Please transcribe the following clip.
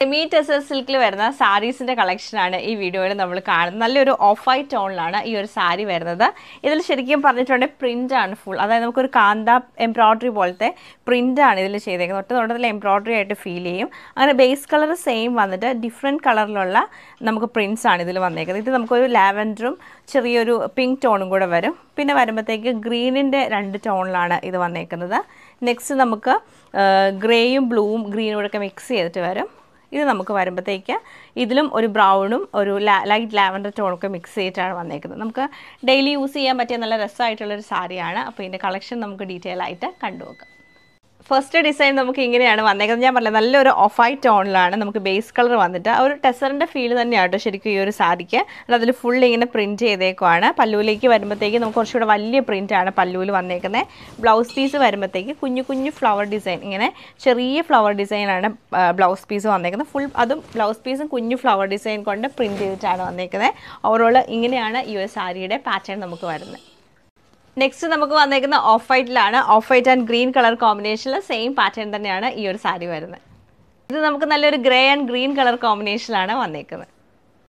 semi tussar സിൽക്കിൽ വരുന്ന സാരീസിൻ്റെ കളക്ഷനാണ് ഈ വീഡിയോയിൽ നമ്മൾ കാണുന്നത് നല്ലൊരു ഓഫ് വൈറ്റ് ടോണിലാണ് ഈ ഒരു സാരി വരുന്നത് ഇതിൽ ശരിക്കും പ്രിന്റ് ആണ് ഫുൾ അതായത് നമുക്കൊരു കാന്ത എംബ്രോയ്ഡറി പോലത്തെ ആണ് ഇതിൽ ചെയ്തേക്കുന്നത് ഒറ്റ തുടക്കത്തിൽ എംബ്രോയ്ഡറി ആയിട്ട് ഫീൽ ചെയ്യും അങ്ങനെ ബേസ് കളർ സെയിം വന്നിട്ട് ഡിഫറെൻറ്റ് കളറിലുള്ള നമുക്ക് പ്രിൻസ് ആണ് ഇതിൽ വന്നേക്കുന്നത് ഇത് നമുക്കൊരു ലാവൻഡറും ചെറിയൊരു പിങ്ക് ടോണും കൂടെ വരും പിന്നെ വരുമ്പോഴത്തേക്ക് ഗ്രീനിൻ്റെ രണ്ട് ടോണിലാണ് ഇത് വന്നേക്കുന്നത് നെക്സ്റ്റ് നമുക്ക് ഗ്രേയും ബ്ലൂവും ഗ്രീനും കൂടെയൊക്കെ മിക്സ് ചെയ്തിട്ട് വരും ഇത് നമുക്ക് വരുമ്പോഴത്തേക്ക് ഇതിലും ഒരു ബ്രൗണും ഒരു ലൈറ്റ് ലാവൻഡർ ടോണൊക്കെ മിക്സ് ചെയ്തിട്ടാണ് വന്നേക്കുന്നത് നമുക്ക് ഡെയിലി യൂസ് ചെയ്യാൻ പറ്റിയ നല്ല രസമായിട്ടുള്ളൊരു സാരിയാണ് അപ്പോൾ ഇതിൻ്റെ കളക്ഷൻ നമുക്ക് ഡീറ്റെയിൽ ആയിട്ട് കണ്ടുവെക്കാം ഫസ്റ്റ് ഡിസൈൻ നമുക്ക് ഇങ്ങനെയാണ് വന്നേക്കുന്നത് ഞാൻ പറഞ്ഞത് നല്ലൊരു ഓഫ് വൈറ്റ് ടോണിലാണ് നമുക്ക് ബേസ് കളർ വന്നിട്ട് ആ ഒരു ടെസറിൻ്റെ ഫീൽ തന്നെയാണ് കേട്ടോ ശരിക്കും ഈ ഒരു സാരിക്ക് അതിൽ ഫുൾ ഇങ്ങനെ പ്രിൻറ്റ് ചെയ്തേക്കുവാണ് പല്ലൂലേക്ക് വരുമ്പോഴത്തേക്ക് നമുക്ക് കുറച്ചുകൂടെ വലിയ ആണ് പല്ലുവിൽ വന്നേക്കുന്നത് ബ്ലൗസ് പീസ് വരുമ്പോഴത്തേക്ക് കുഞ്ഞു കുഞ്ഞു ഫ്ലവർ ഡിസൈൻ ഇങ്ങനെ ചെറിയ ഫ്ലവർ ഡിസൈനാണ് ബ്ലൗസ് പീസ് വന്നേക്കുന്നത് ഫുൾ അതും ബ്ലൗസ് പീസും കുഞ്ഞു ഫ്ലവർ ഡിസൈൻ കൊണ്ട് പ്രിൻറ്റ് ചെയ്തിട്ടാണ് വന്നേക്കുന്നത് ഓവറോൾ ഇങ്ങനെയാണ് ഈ ഒരു സാരിയുടെ പാറ്റേൺ നമുക്ക് വരുന്നത് നെക്സ്റ്റ് നമുക്ക് വന്നേക്കുന്ന ഓഫ് വൈറ്റിലാണ് off white and green colour കോമ്പിനേഷനിൽ സെയിം പാറ്റേൺ തന്നെയാണ് ഈ ഒരു സാരി വരുന്നത് ഇത് നമുക്ക് നല്ലൊരു ഗ്രേ ആൻഡ് ഗ്രീൻ കളർ കോമ്പിനേഷനിലാണ് വന്നേക്കുന്നത്